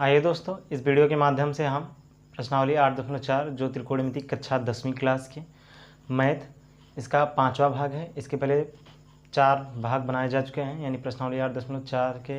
आइए दोस्तों इस वीडियो के माध्यम से हम प्रश्नावली आठ दशमलव चार जो त्रिकोणमिति कक्षा दसवीं क्लास की मैथ इसका पांचवा भाग है इसके पहले चार भाग बनाए जा चुके हैं यानी प्रश्नावली आठ दशमलव चार के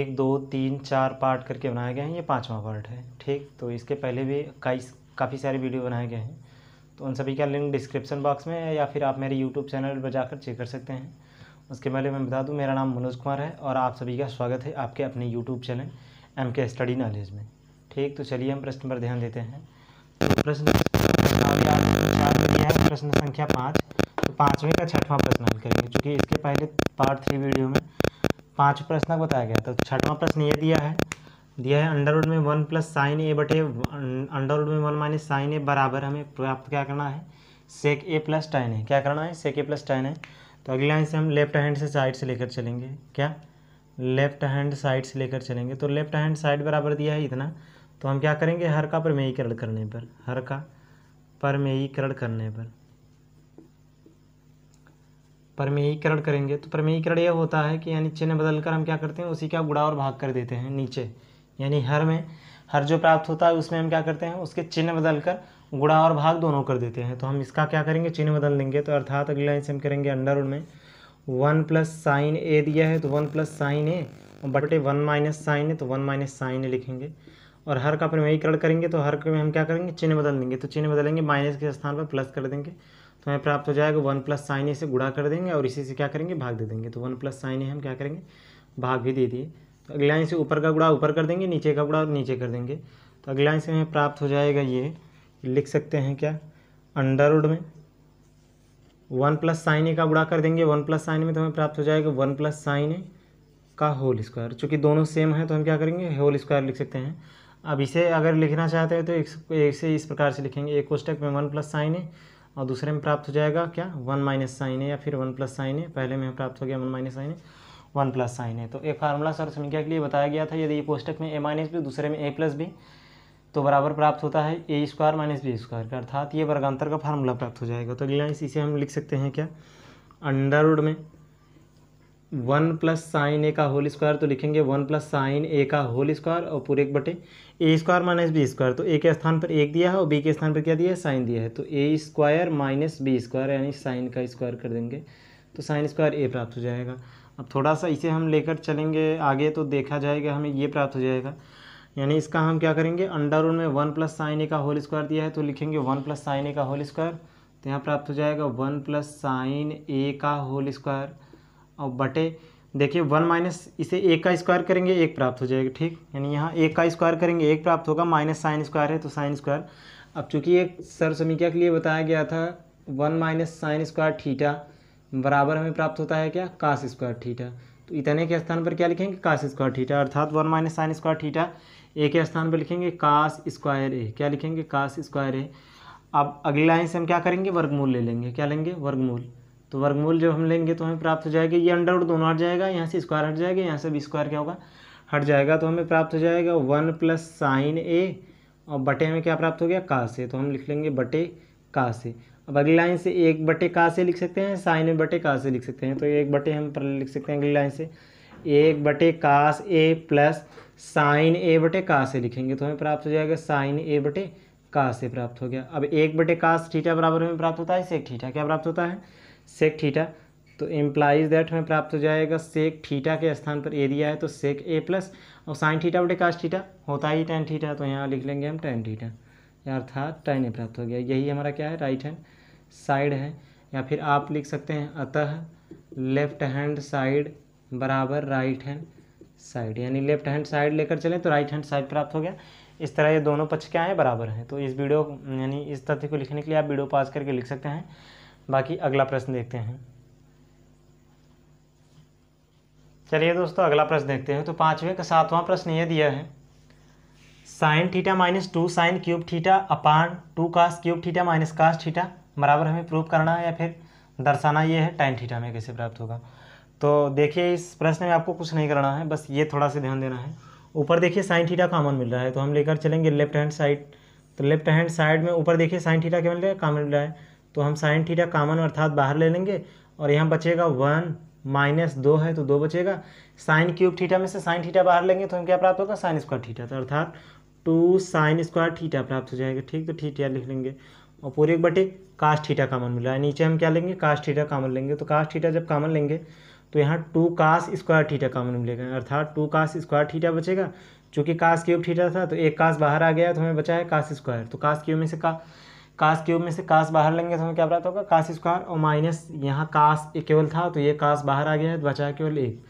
एक दो तीन चार पार्ट करके बनाए गए हैं ये पाँचवा पार्ट है ठीक तो इसके पहले भी कई काफ़ी सारे वीडियो बनाए गए हैं तो उन सभी का लिंक डिस्क्रिप्शन बॉक्स में है या फिर आप मेरे यूट्यूब चैनल पर जाकर चेक कर सकते हैं उसके पहले मैं बता दूँ मेरा नाम मनोज कुमार है और आप सभी का स्वागत है आपके अपने YouTube channel M K study knowledge में ठीक तो चलिए हम प्रश्न पर ध्यान देते हैं प्रश्न प्रश्न संख्या पाँच तो पाँचवें का छठवां प्रश्न हल करेंगे क्योंकि इसके पहले पार्ट थ्री वीडियो में पाँच प्रश्न बताया गया तो छठवां प्रश्न ये दिया है दिया है अंडर में वन प्लस साइन ए बटे अंडर में वन माइनस साइन ए बराबर हमें प्राप्त क्या करना है सेक ए प्लस टाइन है क्या करना है सेक ए प्लस टाइन है तो अगली लाइन से हम लेफ्ट हैंड से साइड से लेकर चलेंगे क्या लेफ्ट हैंड साइड से लेकर चलेंगे तो लेफ्ट हैंड साइड बराबर दिया है इतना तो हम क्या करेंगे हर का परमेयीकरण करने पर हर का परमेयीकरण करने पर परमेयीकरण करेंगे तो परमेयीकरण यह होता है कि यानी चिन्ह बदल कर हम क्या करते हैं उसी का गुड़ा और भाग कर देते हैं नीचे यानी हर में हर जो प्राप्त होता है उसमें हम क्या करते हैं उसके चिन्ह बदल कर गुड़ा और भाग दोनों कर देते हैं तो हम इसका क्या करेंगे चिन्ह बदल देंगे तो अर्थात अगली लाइन से हम करेंगे अंडर में वन प्लस साइन ए दिया है तो वन प्लस साइन ए और बटे वन माइनस साइन है तो वन माइनस साइन लिखेंगे और हर का अपने प्रमेयीकरण करेंगे तो हर में हम क्या करेंगे चिन्ह बदल देंगे तो चिन्ह बदलेंगे माइनस के स्थान पर प्लस कर देंगे तो हमें प्राप्त हो जाएगा वन प्लस साइन ए से गुड़ा कर देंगे और इसी से क्या करेंगे भाग दे देंगे तो वन प्लस साइन ए हम क्या करेंगे भाग भी दे दिए तो अगले लाइन से ऊपर का गुड़ा ऊपर कर देंगे नीचे का गुड़ा नीचे कर देंगे तो अगले लाइन से हमें प्राप्त हो जाएगा ये लिख सकते हैं क्या अंडरवुड में वन प्लस साइन ए का बुरा कर देंगे वन प्लस साइन में तो हमें प्राप्त हो जाएगा वन प्लस साइन ए का होल स्क्वायर चूँकि दोनों सेम है तो हम क्या करेंगे होल स्क्वायर लिख सकते हैं अब इसे अगर लिखना चाहते हैं तो इसे इस प्रकार से लिखेंगे एक कोष्टक में वन प्लस साइन ए और दूसरे में प्राप्त हो जाएगा क्या वन माइनस साइन ए या फिर वन प्लस साइन ए पहले में प्राप्त हो गया one minus sine A one plus sine ए तो एक फार्मूला सर संख्या के लिए बताया गया था यदि कोष्टक में ए माइनस भी दूसरे में ए प्लस भी तो बराबर प्राप्त होता है ए स्क्वायर माइनस बी स्क्वायर का अर्थात ये वर्गांतर का फार्मूला प्राप्त हो जाएगा तो अगला इसी से हम लिख सकते हैं क्या अंडर रूड में वन प्लस साइन ए का होल स्क्वायर तो लिखेंगे वन प्लस साइन ए का होल स्क्वायर और पूरे एक बटे A square minus B square तो ए के स्थान पर एक दिया है और बी के स्थान पर क्या दिया है साइन दिया है तो a square minus B square यानी साइन का स्क्वायर कर देंगे तो साइन स्क्वायर ए प्राप्त हो जाएगा अब थोड़ा सा इसे हम लेकर चलेंगे आगे तो देखा जाएगा हमें ये प्राप्त हो जाएगा यानी इसका हम क्या करेंगे अंडर रूट में वन प्लस साइन ए का होल स्क्वायर दिया है तो लिखेंगे वन प्लस साइन ए का होल स्क्वायर तो यहाँ प्राप्त हो जाएगा वन प्लस साइन ए का होल स्क्वायर और बटे देखिए वन माइनस इसे एक का स्क्वायर करेंगे एक प्राप्त हो जाएगा ठीक यानी यहाँ एक का स्क्वायर करेंगे एक प्राप्त होगा माइनस साइन स्क्वायर है तो साइन स्क्वायर अब चूंकि एक सर्व समीक्षा के लिए बताया गया था one minus sine square theta बराबर हमें प्राप्त होता है क्या कास स्क्वायर ठीठा तो इतने के स्थान पर क्या लिखेंगे कास स्क्वायर ठीठा अर्थात one minus sine square theta a के स्थान पर लिखेंगे कास स्क्वायर ए क्या लिखेंगे कास स्क्वायर ए अब अगली लाइन से हम क्या करेंगे वर्गमूल ले लेंगे क्या लेंगे वर्गमूल तो वर्गमूल जब हम लेंगे तो हमें प्राप्त हो जाएगा ये अंडर दोनों हट जाएगा यहाँ से स्क्वायर हट जाएगा यहाँ से भी स्क्वायर क्या होगा हट जाएगा तो हमें प्राप्त हो जाएगा वन प्लस साइन ए और बटे में क्या प्राप्त हो गया का से तो हम लिख लेंगे बटे का से अब अगली लाइन से एक बटे का से लिख सकते हैं साइन ए बटे का से लिख सकते हैं तो एक बटे हम लिख सकते हैं अगली लाइन से एक बटे कास ए प्लस साइन ए बटे का से लिखेंगे तो हमें प्राप्त हो जाएगा साइन ए बटे का से प्राप्त हो गया अब एक बटे कास ठीठा बराबर में प्राप्त होता है सेक ठीठा क्या प्राप्त होता है सेक ठीठा तो एम्प्लाइज दैट हमें प्राप्त हो जाएगा सेक ठीठा के स्थान पर ए दिया है तो सेक ए प्लस और साइन ठीठा बटे कास ठीठा होता ही टेन ठीठा तो यहाँ लिख लेंगे हम टेन ठीठा अर्थात टेन ए प्राप्त हो गया यही हमारा क्या है राइट हैंड साइड है या फिर आप लिख सकते हैं अतः लेफ्ट हैंड साइड बराबर राइट हैंड साइड यानी लेफ्ट हैंड साइड लेकर चलें तो राइट हैंड साइड प्राप्त हो गया इस तरह ये दोनों पक्ष क्या हैं बराबर हैं तो इस वीडियो यानी इस तथ्य को लिखने के लिए आप वीडियो पास करके लिख सकते हैं बाकी अगला प्रश्न देखते हैं चलिए दोस्तों अगला प्रश्न देखते हैं तो पाँचवें का सातवां प्रश्न ये दिया है sine theta minus two sine cube theta upon two cos cube theta minus cos theta बराबर हमें प्रूव करना है या फिर दर्शाना ये है टाइन थीटा में कैसे प्राप्त होगा तो देखिए इस प्रश्न में आपको कुछ नहीं करना है बस ये थोड़ा सा ध्यान देना है ऊपर देखिए साइन थीटा कॉमन मिल रहा है तो हम लेकर चलेंगे लेफ्ट हैंड साइड तो लेफ्ट हैंड साइड में ऊपर देखिए साइन थीटा क्या मिल रहा है कॉमन मिल रहा है तो हम साइन थीटा कॉमन अर्थात बाहर ले लेंगे और यहाँ बचेगा वन माइनस दो है तो दो बचेगा साइन क्यूब थीटा में से साइन थीटा बाहर लेंगे तो हम क्या प्राप्त होगा साइन स्क्वायर थीटा तो अर्थात टू साइन स्क्वायर थीटा प्राप्त हो जाएगा ठीक तो थीटा लिख लेंगे और पूरे एक बटे कास्ट थीटा कामन रहा है नीचे हम क्या लेंगे कास्ट थीटा कामन लेंगे तो कास्ट थीटा जब कामन लेंगे तो यहाँ two cos square theta common मिलेगा अर्थात टू कास स्क्वायर थीटा बचेगा चूँकि कास क्यूब थीटा था तो एक कास बाहर आ गया तो हमें बचा है कास स्क्वायर तो कास क्यूब में से का कास क्यूब में से कास बाहर लेंगे तो हमें क्या प्राप्त होगा कास स्क्वायर और माइनस यहाँ कास केवल था तो ये कास बाहर आ गया है तो बचा है केवल एक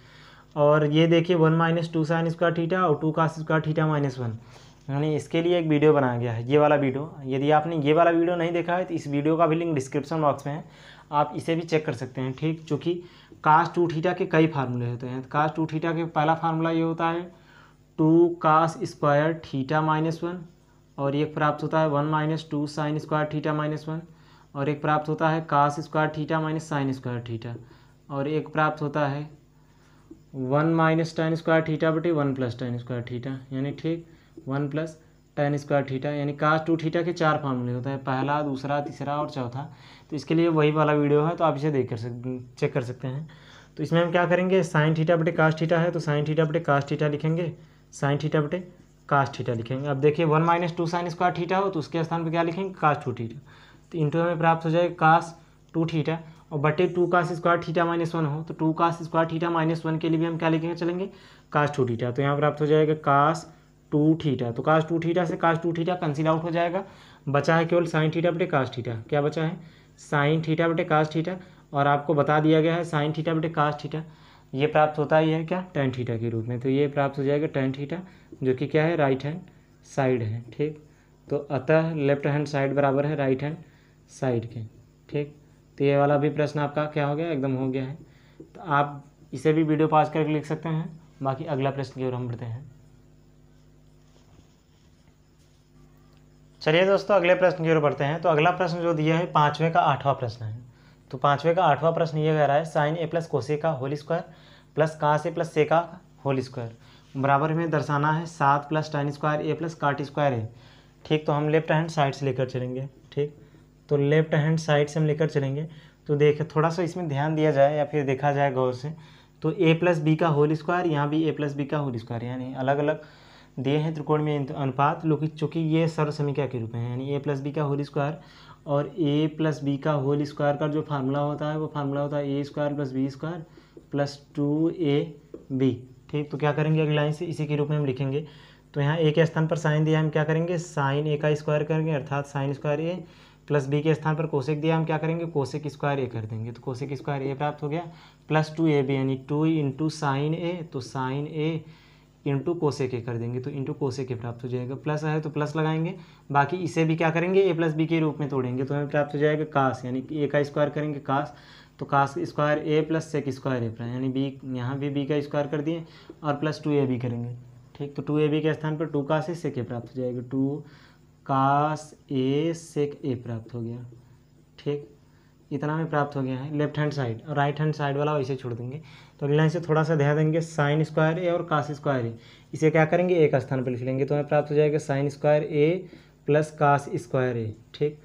और ये देखिए one minus two sine square theta और two cos square theta minus one यानी इसके लिए एक वीडियो बनाया गया है ये वाला वीडियो यदि आपने ये वाला वीडियो नहीं देखा है तो इस वीडियो का भी लिंक डिस्क्रिप्शन बॉक्स में है आप इसे भी चेक कर सकते हैं ठीक चूँकि कास टू थीटा के कई फार्मूले होते हैं कास टू थीटा के पहला फार्मूला ये होता है two cos square theta minus one और एक प्राप्त होता है one minus two sine square theta minus one और एक प्राप्त होता है cos square theta minus sine square theta और एक प्राप्त होता है one minus tan square theta बटे one plus tan square theta यानी ठीक one plus tan square theta यानी कास टू थीटा के चार फार्मूले होता है पहला दूसरा तीसरा और चौथा तो इसके लिए वही वाला वीडियो है तो आप इसे देख कर सक चेक कर सकते हैं तो इसमें हम क्या करेंगे साइन थीटा बटे कास थीटा है तो साइन थीटा बटे कास थीटा लिखेंगे साइन थीटा बटे कास थीटा लिखेंगे अब देखिए one minus two sine square theta हो तो उसके स्थान पर क्या लिखेंगे कास टू थीटा तो इंटू हमें प्राप्त हो जाएगा कास टू थीटा और बटे two cos square theta minus one हो तो two cos square theta minus one के लिए भी हम क्या लिखेंगे चलेंगे कास टू थीटा तो यहाँ प्राप्त हो जाएगा कास टू थीटा तो काश टू थीटा से काश टू थीटा कंसिल आउट हो जाएगा बचा है केवल साइन थीटा बटे काश थीटा क्या बचा है साइन थीटा बटे काश थीटा और आपको बता दिया गया है साइन थीटा बटे काश थीटा ये प्राप्त होता ही है क्या टेन थीटा के रूप में तो ये प्राप्त हो जाएगा टेन थीटा जो कि क्या है राइट हैंड साइड है ठीक तो अतः लेफ्ट हैंड साइड बराबर है राइट हैंड साइड के ठीक तो ये वाला भी प्रश्न आपका क्या हो गया एकदम हो गया है तो आप इसे भी वीडियो पास करके लिख सकते हैं बाकी अगला प्रश्न की ओर हम बढ़ते हैं चलिए दोस्तों अगले प्रश्न की ओर बढ़ते हैं तो अगला प्रश्न जो दिया है पाँचवें का आठवां प्रश्न है तो पाँचवें का आठवां प्रश्न ये कह रहा है साइन ए प्लस कोसे का होल स्क्वायर प्लस का से प्लस से का होल स्क्वायर बराबर में दर्शाना है सात plus tan square a plus cot square a ठीक तो हम लेफ्ट हैंड साइड से लेकर चलेंगे ठीक तो लेफ्ट हैंड साइड से हम लेकर चलेंगे तो देखें थोड़ा सा इसमें ध्यान दिया जाए या फिर देखा जाए गौर से तो ए प्लस बी का होल स्क्वायर यहाँ भी ए प्लस बी का होल स्क्वायर यानी अलग अलग दिए हैं त्रिकोण में अनुपात लोग चूँकि ये सर्व समीक्षा के रूप में है यानी ए प्लस बी का होल स्क्वायर और ए प्लस बी का होल स्क्वायर का जो फार्मूला होता है वो फार्मूला होता है ए square plus b square plus two a b ठीक तो क्या करेंगे अगली लाइन से इसी के रूप में हम लिखेंगे तो यहाँ ए के स्थान पर साइन दिया हम क्या करेंगे साइन ए का स्क्वायर करेंगे अर्थात sine square a plus b के स्थान पर कोशिक दिया हम क्या करेंगे कोशिक स्क्वायर ए कर देंगे तो कोशिक स्क्वायर ए प्राप्त हो गया प्लस टू ए बी यानी टू इंटू साइन ए तो साइन ए इंटू कोसे के कर देंगे तो इंटू कोसे के प्राप्त हो जाएगा प्लस है तो प्लस लगाएंगे बाकी इसे भी क्या करेंगे ए प्लस बी के रूप में तोड़ेंगे तो हमें प्राप्त हो जाएगा कास यानी ए का स्क्वायर करेंगे कास तो cos square a plus sec square a prime यानी बी यहाँ भी बी का स्क्वायर कर दिए और प्लस टू ए बी करेंगे ठीक तो टू ए बी के स्थान पर टू कास ए सेक ए प्राप्त हो जाएगा टू कास ए सेक ए प्राप्त हो गया ठीक इतना में प्राप्त हो गया है लेफ्ट हैंड साइड और राइट हैंड साइड वाला वैसे छोड़ देंगे तो अगले लाइन से थोड़ा सा ध्यान देंगे साइन स्क्वायर ए और कास स्क्वायर ए इसे क्या करेंगे एक स्थान पर लिख लेंगे तो हमें प्राप्त हो जाएगा sine square a plus cos square a ठीक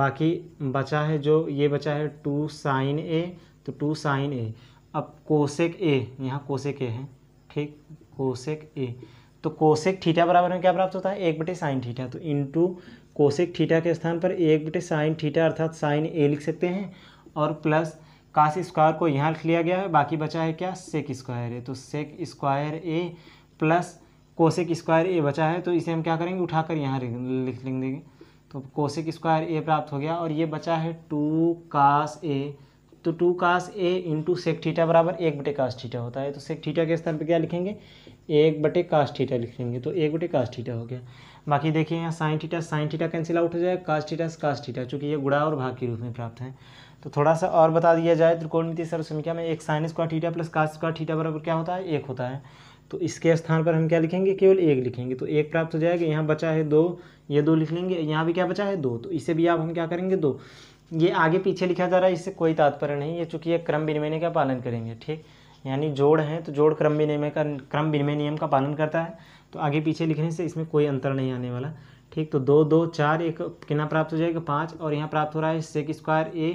बाकी बचा है जो ये बचा है टू साइन ए तो टू साइन ए अब कोसेक ए यहाँ कोसेक ए है ठीक कोसेक ए तो कोशिक ठीठा बराबर में क्या प्राप्त होता है एक बटे साइन ठीठा तो इंटू कोशिक ठीठा के स्थान पर एक बटे साइन ठीठा अर्थात साइन ए लिख सकते हैं और प्लस काश स्क्वायर को यहाँ लिख लिया गया है बाकी बचा है क्या सेक स्क्वायर है तो sec square a plus cosec square a बचा है तो इसे हम क्या करेंगे उठाकर यहाँ लिख लेंगे तो कोशिक स्क्वायर ए प्राप्त हो गया और ये बचा है टू कास ए तो two cos a into sec theta बराबर एक बटे कास थीटा होता है तो सेक थीटा के स्थान पर क्या लिखेंगे एक बटे कास्ट ठीटा लिख लेंगे तो एक बटे कास्ट थीटा हो गया बाकी देखिए यहाँ sine theta sine theta cancel out हो जाएगा कास्ट थीटा कास्ट थीटा चूँकि ये गुड़ा और भाग के रूप में प्राप्त है तो थोड़ा सा और बता दिया जाए त्रिकोणमिति सर्व संख्या में एक sine square theta plus cos square theta बराबर क्या होता है एक होता है तो इसके स्थान पर हम क्या लिखेंगे केवल एक लिखेंगे तो एक प्राप्त हो जाएगा यहाँ बचा है दो ये दो लिख लेंगे यहाँ भी क्या बचा है दो तो इसे भी आप हम क्या करेंगे दो ये आगे पीछे लिखा जा रहा है इससे कोई तात्पर्य नहीं है चूँकि ये क्रम विनिमय का पालन करेंगे ठीक यानी जोड़ हैं तो जोड़ क्रम विनिमय का क्रम विनिमय नियम का पालन करता है तो आगे पीछे लिखने से इसमें कोई अंतर नहीं आने वाला ठीक तो दो दो चार एक कितना प्राप्त हो जाएगा पाँच और यहाँ प्राप्त हो रहा है sec square a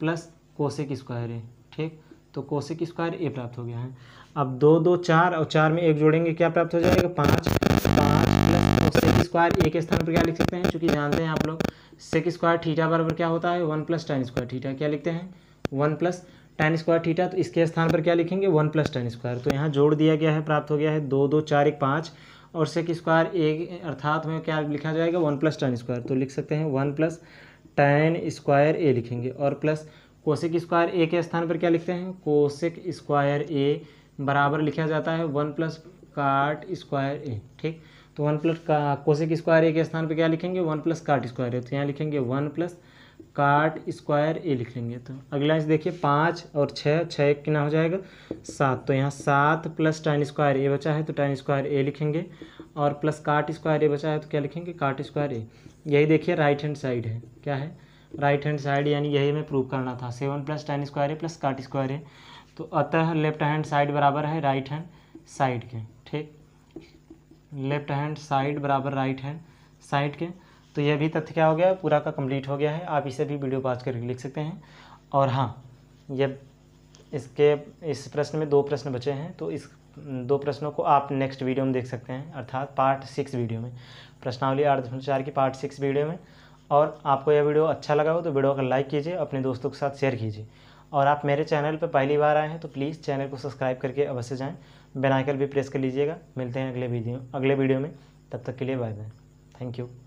plus cosec square a ठीक तो कोसेक स्क्वायर ए प्राप्त हो गया है अब दो दो चार और चार में एक जोड़ेंगे क्या प्राप्त हो जाएगा पाँच पाँच प्लस सेक स्क्वायर ए के स्थान पर क्या लिख सकते हैं चूँकि जानते हैं आप लोग सेक स्क्वायर ठीठा बराबर क्या होता है one plus tan square theta क्या लिखते हैं one plus tan square theta तो इसके स्थान पर क्या लिखेंगे वन प्लस टेन स्क्वायर तो यहाँ जोड़ दिया गया है प्राप्त हो गया है दो दो चार एक पाँच और सेक स्क्वायर एक अर्थात में क्या लिखा जाएगा वन प्लस टेन स्क्वायर तो लिख सकते हैं one plus tan square a लिखेंगे और प्लस कोशिक स्क्वायर ए के स्थान पर क्या लिखते हैं कोशिक स्क्वायर ए बराबर लिखा जाता है one plus cot square a ठीक तो वन प्लस का कोशिक स्क्वायर ए के स्थान पर क्या लिखेंगे one plus cot square a तो यहाँ लिखेंगे one plus cot square a लिख लेंगे तो अगला देखिए पाँच और छः छः कितना हो जाएगा सात तो यहाँ सात प्लस टाइन स्क्वायर ए बचा है तो टाइन स्क्वायर ए लिखेंगे और प्लस काट स्क्वायर ए बचा है तो क्या लिखेंगे काट स्क्वायर ए यही देखिए राइट हैंड साइड है क्या है राइट हैंड साइड यानी यही में प्रूव करना था seven plus tan square a plus cot square a तो अतः लेफ्ट हैंड साइड बराबर है राइट हैंड साइड के ठीक लेफ्ट हैंड साइड बराबर राइट हैंड साइड के तो यह भी तथ्य क्या हो गया पूरा का कंप्लीट हो गया है आप इसे भी वीडियो पास करके लिख सकते हैं और हाँ यह इसके इस प्रश्न में दो प्रश्न बचे हैं तो इस दो प्रश्नों को आप नेक्स्ट वीडियो में देख सकते हैं अर्थात पार्ट सिक्स वीडियो में प्रश्नावली आठ दशमलव चार की पार्ट सिक्स वीडियो में और आपको यह वीडियो अच्छा लगा हो तो वीडियो का लाइक कीजिए अपने दोस्तों के साथ शेयर कीजिए और आप मेरे चैनल पर पहली बार आए हैं तो प्लीज़ चैनल को सब्सक्राइब करके अवश्य जाएँ बेनाइकल भी प्रेस कर लीजिएगा मिलते हैं अगले वीडियो अगले वीडियो में तब तक के लिए बाय बाय थैंक यू